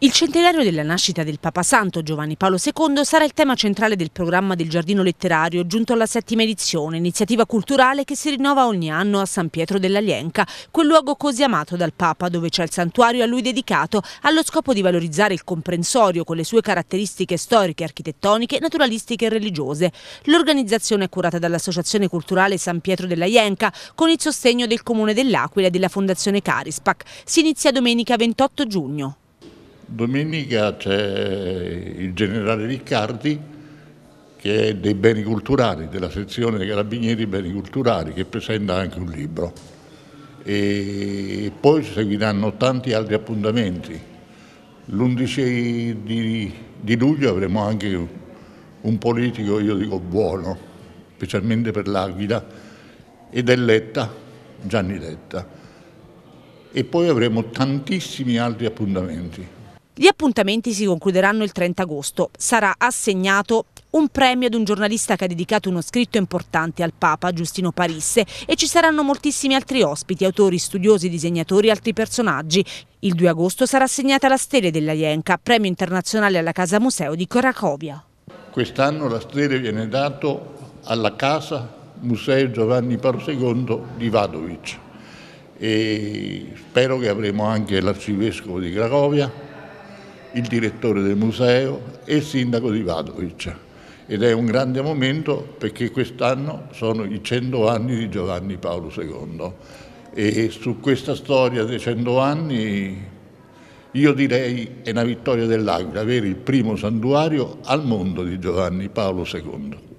Il centenario della nascita del Papa Santo Giovanni Paolo II sarà il tema centrale del programma del Giardino Letterario giunto alla settima edizione, iniziativa culturale che si rinnova ogni anno a San Pietro dell'Alienca, quel luogo così amato dal Papa dove c'è il santuario a lui dedicato allo scopo di valorizzare il comprensorio con le sue caratteristiche storiche, architettoniche, naturalistiche e religiose. L'organizzazione è curata dall'Associazione Culturale San Pietro dell'Alienca con il sostegno del Comune dell'Aquila e della Fondazione Carispac. Si inizia domenica 28 giugno. Domenica c'è il generale Riccardi che è dei beni culturali, della sezione dei carabinieri beni culturali, che presenta anche un libro. E poi seguiranno tanti altri appuntamenti. L'11 di, di luglio avremo anche un politico, io dico buono, specialmente per l'Aquila, ed è Letta, Gianni Letta. E poi avremo tantissimi altri appuntamenti. Gli appuntamenti si concluderanno il 30 agosto. Sarà assegnato un premio ad un giornalista che ha dedicato uno scritto importante al Papa Giustino Parisse e ci saranno moltissimi altri ospiti, autori, studiosi, disegnatori e altri personaggi. Il 2 agosto sarà assegnata la Stele della Jenka, premio internazionale alla Casa Museo di Cracovia. Quest'anno la Stele viene data alla Casa Museo Giovanni Paolo II di Vadovic e spero che avremo anche l'arcivescovo di Cracovia il direttore del museo e il sindaco di Vadovic. Ed è un grande momento perché quest'anno sono i 100 anni di Giovanni Paolo II. E su questa storia dei 100 anni io direi è una vittoria dell'Aquila avere il primo santuario al mondo di Giovanni Paolo II.